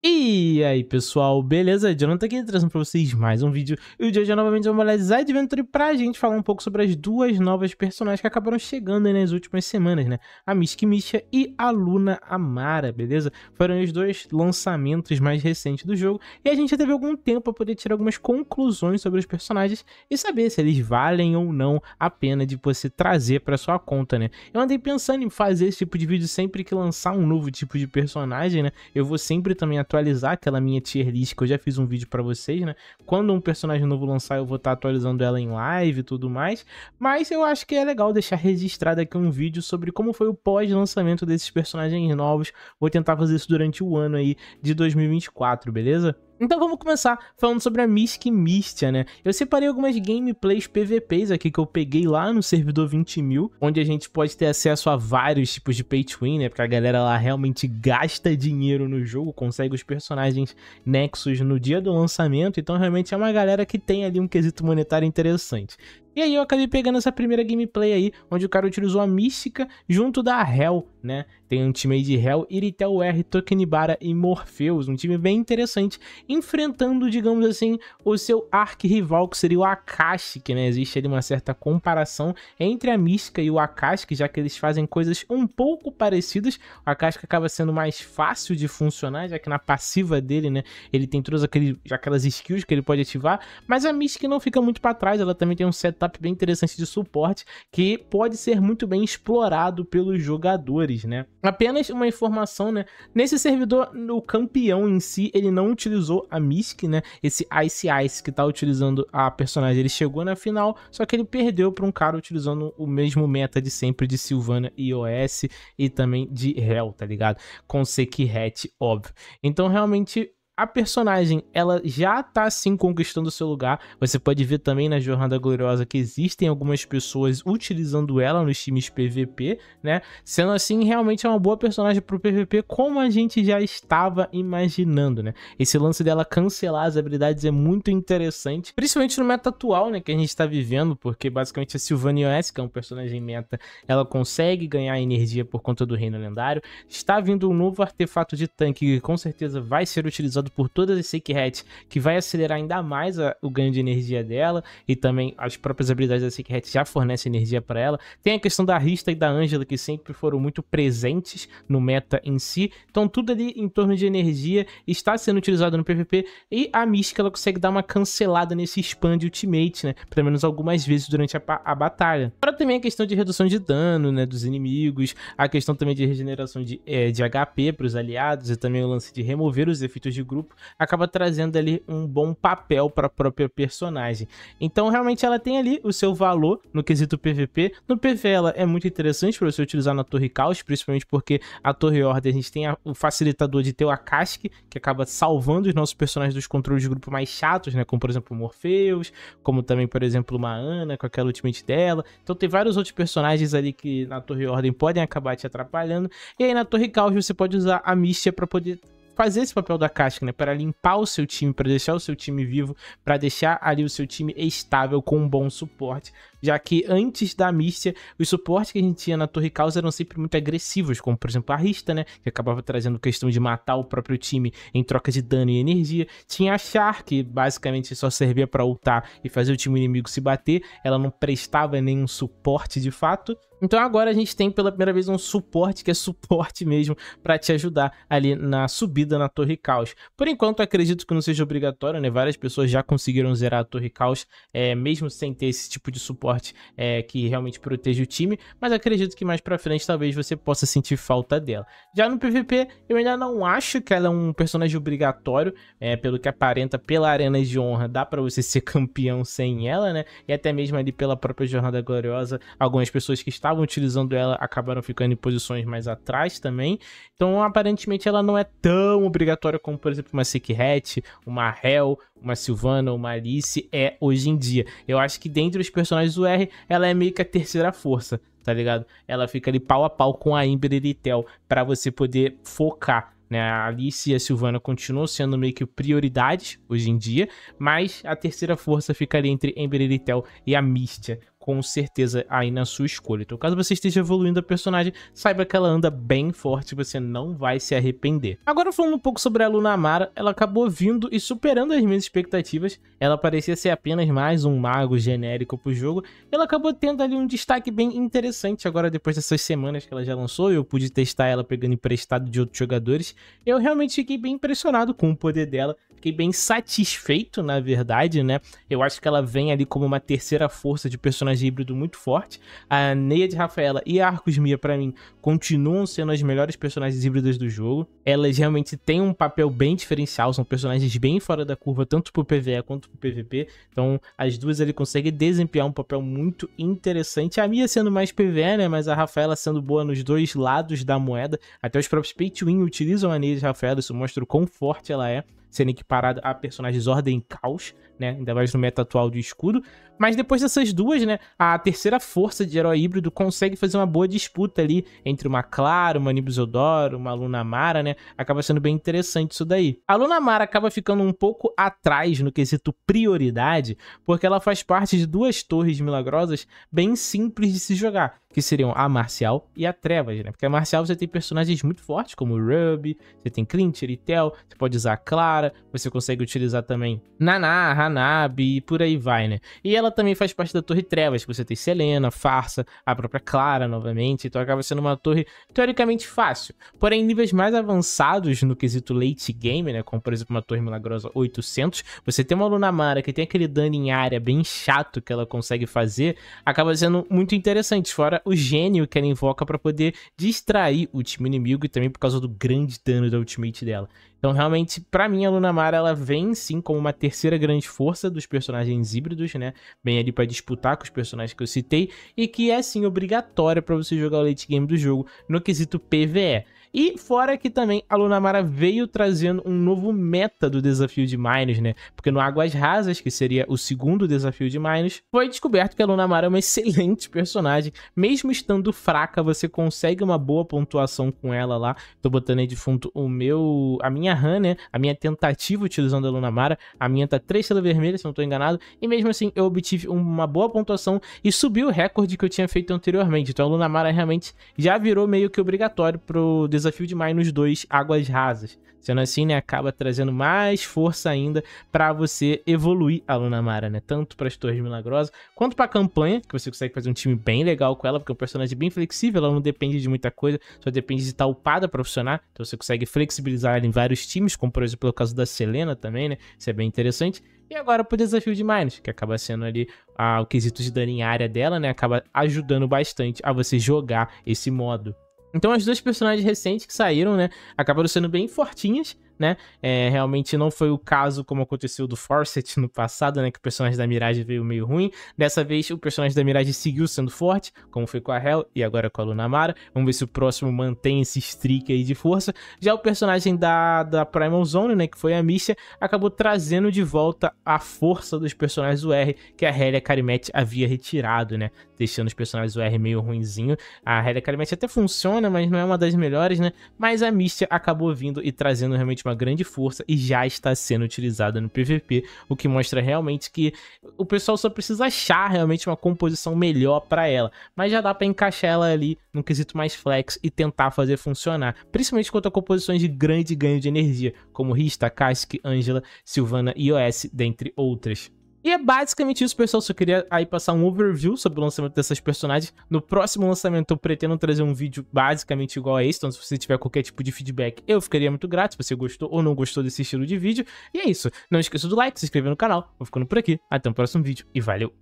E aí pessoal, beleza? Jonathan aqui trazendo pra vocês mais um vídeo E o de hoje é novamente vamos olhar Adventure Venture pra gente falar um pouco sobre as duas novas personagens que acabaram chegando aí nas últimas semanas, né? A Misk Misha e a Luna Amara, beleza? Foram os dois lançamentos mais recentes do jogo E a gente já teve algum tempo pra poder tirar algumas conclusões sobre os personagens E saber se eles valem ou não a pena de você trazer pra sua conta, né? Eu andei pensando em fazer esse tipo de vídeo sempre que lançar um novo tipo de personagem, né? Eu vou sempre também atualizar aquela minha tier list que eu já fiz um vídeo para vocês, né? Quando um personagem novo lançar, eu vou estar tá atualizando ela em live e tudo mais. Mas eu acho que é legal deixar registrado aqui um vídeo sobre como foi o pós-lançamento desses personagens novos. Vou tentar fazer isso durante o ano aí de 2024, beleza? Então vamos começar falando sobre a Mystic Mistia, né? Eu separei algumas gameplays PVPs aqui que eu peguei lá no servidor 20 mil, onde a gente pode ter acesso a vários tipos de pay to win, né? Porque a galera lá realmente gasta dinheiro no jogo, consegue os personagens Nexus no dia do lançamento, então realmente é uma galera que tem ali um quesito monetário interessante. E aí eu acabei pegando essa primeira gameplay aí, onde o cara utilizou a mística junto da Hell, né? Tem um time aí de Hell, Iritel R, Tokenibara e Morpheus, um time bem interessante, enfrentando, digamos assim, o seu arqui-rival, que seria o Akashi, que né? existe ali uma certa comparação entre a mística e o Akashi, já que eles fazem coisas um pouco parecidas, o Akashi acaba sendo mais fácil de funcionar, já que na passiva dele, né, ele tem todas aqueles, aquelas skills que ele pode ativar, mas a mística não fica muito para trás, ela também tem um set setup bem interessante de suporte que pode ser muito bem explorado pelos jogadores, né? Apenas uma informação, né? Nesse servidor, o campeão em si, ele não utilizou a misc, né? Esse Ice Ice que tá utilizando a personagem, ele chegou na final, só que ele perdeu para um cara utilizando o mesmo meta de sempre de Sylvana OS e também de Hell, tá ligado? Com Sekihete, óbvio. Então, realmente, a personagem ela já tá assim conquistando seu lugar. Você pode ver também na Jornada Gloriosa que existem algumas pessoas utilizando ela nos times PVP, né? Sendo assim, realmente é uma boa personagem pro PVP, como a gente já estava imaginando, né? Esse lance dela cancelar as habilidades é muito interessante, principalmente no meta atual, né, que a gente tá vivendo, porque basicamente a Sylvania OS, que é um personagem meta, ela consegue ganhar energia por conta do reino lendário. Está vindo um novo artefato de tanque que com certeza vai ser utilizado por todas as Secret, que vai acelerar ainda mais a, o ganho de energia dela, e também as próprias habilidades da Secret já fornecem energia para ela. Tem a questão da Rista e da Angela, que sempre foram muito presentes no meta em si. Então, tudo ali em torno de energia está sendo utilizado no PVP, e a Mística ela consegue dar uma cancelada nesse expand ultimate, né? Pelo menos algumas vezes durante a, a batalha. Para também a questão de redução de dano, né? Dos inimigos, a questão também de regeneração de, é, de HP para os aliados, e também o lance de remover os efeitos de grupo grupo, acaba trazendo ali um bom papel para a própria personagem. Então, realmente, ela tem ali o seu valor no quesito PVP. No PV, ela é muito interessante para você utilizar na Torre Caos, principalmente porque a Torre Ordem a gente tem a, o facilitador de ter o Akashi, que acaba salvando os nossos personagens dos controles de grupo mais chatos, né? Como, por exemplo, o Morpheus, como também, por exemplo, uma Ana com aquela ultimate dela. Então, tem vários outros personagens ali que na Torre Ordem podem acabar te atrapalhando. E aí, na Torre Caos, você pode usar a Mística para poder fazer esse papel da casca, né? Para limpar o seu time, para deixar o seu time vivo, para deixar ali o seu time estável com um bom suporte. Já que antes da Místia, os suportes que a gente tinha na Torre Caos eram sempre muito agressivos, como por exemplo a Rista, né? Que acabava trazendo questão de matar o próprio time em troca de dano e energia. Tinha a Char, que basicamente só servia para ultar e fazer o time inimigo se bater. Ela não prestava nenhum suporte de fato. Então agora a gente tem pela primeira vez um suporte, que é suporte mesmo, para te ajudar ali na subida na Torre Caos. Por enquanto, acredito que não seja obrigatório, né? Várias pessoas já conseguiram zerar a Torre Caos, é, mesmo sem ter esse tipo de suporte é, que realmente proteja o time, mas acredito que mais para frente talvez você possa sentir falta dela. Já no PVP, eu ainda não acho que ela é um personagem obrigatório, é, pelo que aparenta pela Arena de Honra, dá para você ser campeão sem ela, né? E até mesmo ali pela própria Jornada Gloriosa, algumas pessoas que estão estavam utilizando ela acabaram ficando em posições mais atrás também. Então, aparentemente, ela não é tão obrigatória como, por exemplo, uma Hat, uma Hell, uma Silvana, uma Alice é hoje em dia. Eu acho que dentre os personagens do R, ela é meio que a terceira força, tá ligado? Ela fica ali pau a pau com a Ember e Litel para você poder focar. Né? A Alice e a Silvana continuam sendo meio que prioridades hoje em dia, mas a terceira força fica ali entre Ember Litel e a Mistia com certeza aí na sua escolha. Então, caso você esteja evoluindo a personagem, saiba que ela anda bem forte, você não vai se arrepender. Agora falando um pouco sobre a Luna Amara, ela acabou vindo e superando as minhas expectativas. Ela parecia ser apenas mais um mago genérico pro jogo. Ela acabou tendo ali um destaque bem interessante agora depois dessas semanas que ela já lançou, eu pude testar ela pegando emprestado de outros jogadores. Eu realmente fiquei bem impressionado com o poder dela, fiquei bem satisfeito, na verdade, né? Eu acho que ela vem ali como uma terceira força de personagem personagem híbrido muito forte. A Neia de Rafaela e a Arcos Mia, pra mim, continuam sendo as melhores personagens híbridas do jogo. Elas realmente têm um papel bem diferencial, são personagens bem fora da curva, tanto pro PvE quanto pro PvP. Então, as duas ele consegue desempenhar um papel muito interessante. A Mia sendo mais PvE, né? Mas a Rafaela sendo boa nos dois lados da moeda. Até os próprios pay to win utilizam a Neia de Rafaela, isso mostra o quão forte ela é sendo equiparada a personagens Ordem Caos né? Ainda mais no meta atual de escudo. Mas depois dessas duas, né? A terceira força de herói híbrido consegue fazer uma boa disputa ali entre uma Clara, uma Nibisodoro, uma Lunamara, né? Acaba sendo bem interessante isso daí. A Lunamara acaba ficando um pouco atrás no quesito prioridade, porque ela faz parte de duas torres milagrosas bem simples de se jogar, que seriam a Marcial e a Trevas, né? Porque a Marcial você tem personagens muito fortes, como Ruby, você tem Clint, Eritel, você pode usar a Clara, você consegue utilizar também Naná, Tanabe e por aí vai, né? E ela também faz parte da Torre Trevas, que você tem Selena, Farsa, a própria Clara novamente, então acaba sendo uma torre teoricamente fácil. Porém, níveis mais avançados no quesito late game, né? Como por exemplo uma Torre Milagrosa 800, você tem uma Lunamara que tem aquele dano em área bem chato que ela consegue fazer, acaba sendo muito interessante, fora o gênio que ela invoca para poder distrair o time inimigo e também por causa do grande dano da ultimate dela. Então, realmente, para mim, a Lunamar, ela vem sim como uma terceira grande força dos personagens híbridos, né? Bem ali para disputar com os personagens que eu citei, e que é sim obrigatória para você jogar o late game do jogo no quesito PVE. E fora que também a Lunamara veio trazendo um novo meta do desafio de Minos, né? Porque no Águas Rasas, que seria o segundo desafio de Minos, foi descoberto que a Lunamara é uma excelente personagem. Mesmo estando fraca, você consegue uma boa pontuação com ela lá. Tô botando aí de fundo o meu... a minha run, né? A minha tentativa utilizando a Lunamara. A minha tá 3 estrelas vermelhas, se não tô enganado. E mesmo assim, eu obtive uma boa pontuação e subi o recorde que eu tinha feito anteriormente. Então a Lunamara realmente já virou meio que obrigatório pro desafio desafio mais nos dois águas rasas. Sendo assim, né, acaba trazendo mais força ainda para você evoluir a Lunamara, né? Tanto para as Torres Milagrosas, quanto para a campanha, que você consegue fazer um time bem legal com ela, porque é um personagem bem flexível, ela não depende de muita coisa, só depende de estar upada para funcionar. Então você consegue flexibilizar ela em vários times, como por exemplo é o caso da Selena também, né? Isso é bem interessante. E agora pro desafio de Minus, que acaba sendo ali ah, o quesito de dano em área dela, né? Acaba ajudando bastante a você jogar esse modo. Então as duas personagens recentes que saíram, né, acabaram sendo bem fortinhas né? É, realmente não foi o caso como aconteceu do Forset no passado, né? Que o personagem da Mirage veio meio ruim. Dessa vez, o personagem da Mirage seguiu sendo forte, como foi com a Hell e agora com a Lunamara. Vamos ver se o próximo mantém esse streak aí de força. Já o personagem da, da Primal Zone, né? Que foi a Misha, acabou trazendo de volta a força dos personagens do R que a Hélia e a Karimete havia retirado, né? Deixando os personagens do R meio ruinzinho. A Hélia e a Karimete até funciona, mas não é uma das melhores, né? Mas a Misha acabou vindo e trazendo realmente uma grande força e já está sendo utilizada no PVP, o que mostra realmente que o pessoal só precisa achar realmente uma composição melhor para ela, mas já dá para encaixar ela ali num quesito mais flex e tentar fazer funcionar, principalmente quanto a composições de grande ganho de energia, como Rista, Kask, Angela, Silvana e OS, dentre outras. E é basicamente isso, pessoal. Só queria aí passar um overview sobre o lançamento dessas personagens. No próximo lançamento, eu pretendo trazer um vídeo basicamente igual a esse. Então, se você tiver qualquer tipo de feedback, eu ficaria muito grato se você gostou ou não gostou desse estilo de vídeo. E é isso. Não esqueça do like, se inscrever no canal. Vou ficando por aqui. Até o próximo vídeo e valeu!